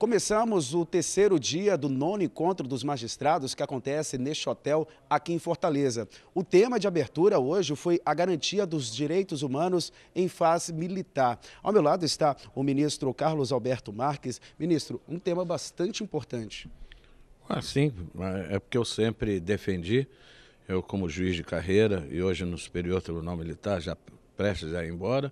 Começamos o terceiro dia do nono encontro dos magistrados que acontece neste hotel aqui em Fortaleza. O tema de abertura hoje foi a garantia dos direitos humanos em fase militar. Ao meu lado está o ministro Carlos Alberto Marques. Ministro, um tema bastante importante. Ah, sim, é porque eu sempre defendi, eu como juiz de carreira e hoje no Superior Tribunal Militar, já prestes a ir embora,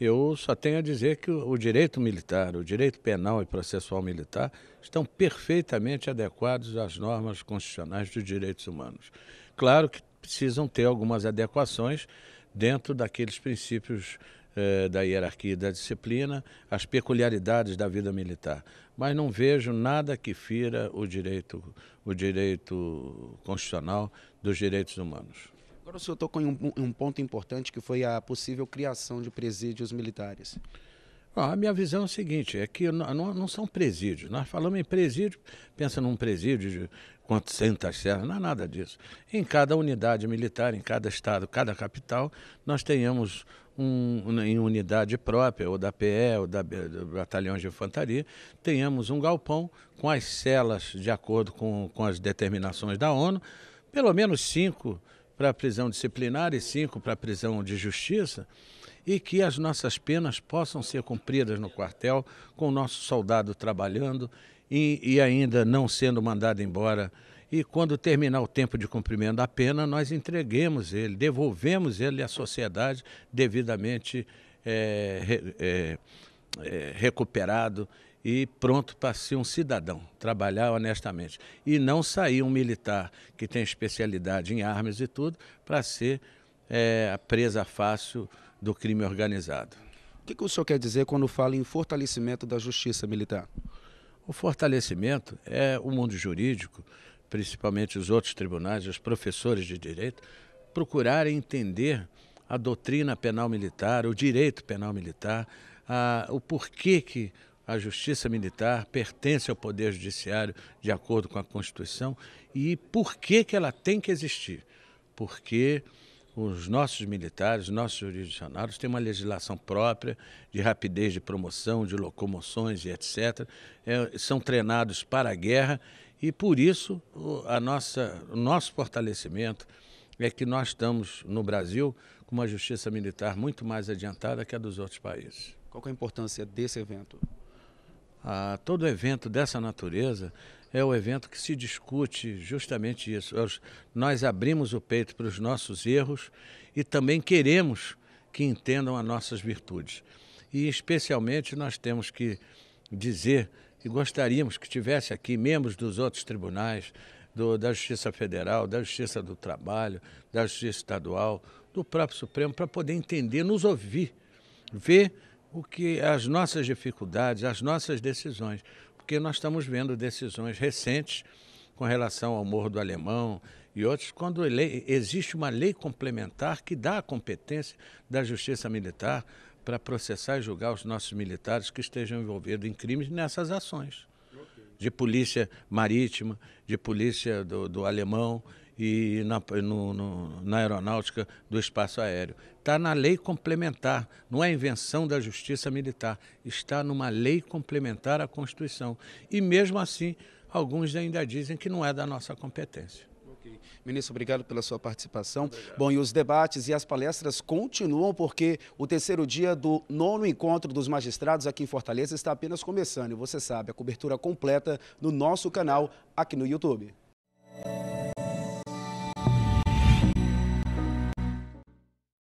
eu só tenho a dizer que o, direito militar, o direito penal e processual militar estão perfeitamente adequados às normas constitucionais dos direitos humanos. Claro que precisam ter algumas adequações dentro daqueles princípios eh, da hierarquia e da disciplina, as peculiaridades da vida militar. Mas não vejo nada que fira o direito, o direito constitucional dos direitos humanos. Agora o senhor tocou em um, um ponto importante que foi a possível criação de presídios militares. Ah, a minha visão é o seguinte, é que não, não, são presídios. Nós falamos em presídio, pensa num presídio de quantas centas serras, não é nada disso. Em cada unidade militar, em cada estado, cada capital, nós tenhamos um, em unidade própria, ou da PE, ou da Batalhão de Infantaria, tenhamos um galpão com as celas de acordo com, com as determinações da ONU, pelo menos cinco para a prisão disciplinar e cinco para a prisão de justiça, e que as nossas penas possam ser cumpridas no quartel, com o nosso soldado trabalhando e, e ainda não sendo mandado embora. E quando terminar o tempo de cumprimento da pena, nós entreguemos ele, devolvemos ele à sociedade devidamente é, é, é, recuperado e pronto para ser um cidadão, trabalhar honestamente. E não sair um militar que tem especialidade em armas e tudo para ser é, a presa fácil do crime organizado. O que, que o senhor quer dizer quando fala em fortalecimento da justiça militar? O fortalecimento é o mundo jurídico, principalmente os outros tribunais, os professores de direito, procurarem entender a doutrina penal militar, o direito penal militar, a, o porquê que a justiça militar pertence ao Poder Judiciário de acordo com a Constituição. E por que, que ela tem que existir? Porque os nossos militares, nossos jurisdicionários têm uma legislação própria de rapidez de promoção, de locomoções e etc. É, são treinados para a guerra e por isso a nossa, o nosso fortalecimento é que nós estamos no Brasil com uma justiça militar muito mais adiantada que a dos outros países. Qual é a importância desse evento? a ah, todo evento dessa natureza é o evento que se discute justamente isso. Nós abrimos o peito para os nossos erros e também queremos que entendam as nossas virtudes. E especialmente nós temos que dizer e gostaríamos que tivesse aqui membros dos outros tribunais, do, da Justiça Federal, da Justiça do Trabalho, da Justiça Estadual, do próprio Supremo, para poder entender, nos ouvir, ver o que as nossas dificuldades, as nossas decisões, porque nós estamos vendo decisões recentes com relação ao Morro do Alemão e outros, quando ele, existe uma lei complementar que dá a competência da Justiça Militar para processar e julgar os nossos militares que estejam envolvidos em crimes nessas ações de polícia marítima, de polícia do, do alemão e na, no, no, na aeronáutica do espaço aéreo. Está na lei complementar, não é invenção da justiça militar, está numa lei complementar à Constituição. E mesmo assim, alguns ainda dizem que não é da nossa competência. Ministro, obrigado pela sua participação. Obrigado. Bom, e os debates e as palestras continuam porque o terceiro dia do nono encontro dos magistrados aqui em Fortaleza está apenas começando. E você sabe, a cobertura completa no nosso canal aqui no YouTube.